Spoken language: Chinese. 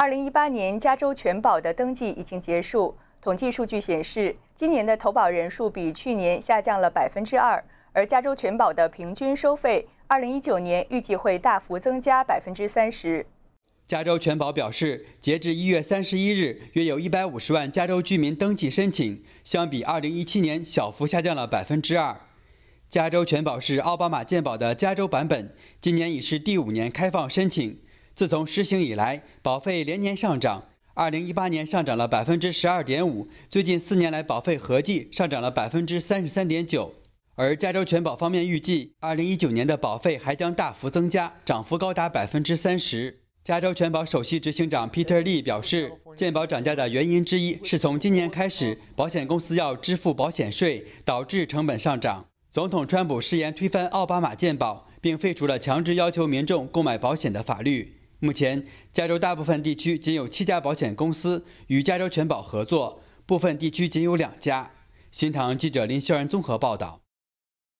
二零一八年加州全保的登记已经结束，统计数据显示，今年的投保人数比去年下降了百分之二，而加州全保的平均收费，二零一九年预计会大幅增加百分之三十。加州全保表示，截至一月三十一日，约有一百五十万加州居民登记申请，相比二零一七年小幅下降了百分之二。加州全保是奥巴马健保的加州版本，今年已是第五年开放申请。自从实行以来，保费连年上涨，二零一八年上涨了百分之十二点五，最近四年来保费合计上涨了百分之三十三点九。而加州全保方面预计，二零一九年的保费还将大幅增加，涨幅高达百分之三十。加州全保首席执行长 Peter Lee 表示，健保涨价的原因之一是从今年开始，保险公司要支付保险税，导致成本上涨。总统川普誓言推翻奥巴马健保，并废除了强制要求民众购买保险的法律。目前，加州大部分地区仅有七家保险公司与加州全保合作，部分地区仅有两家。新唐记者林秀然综合报道。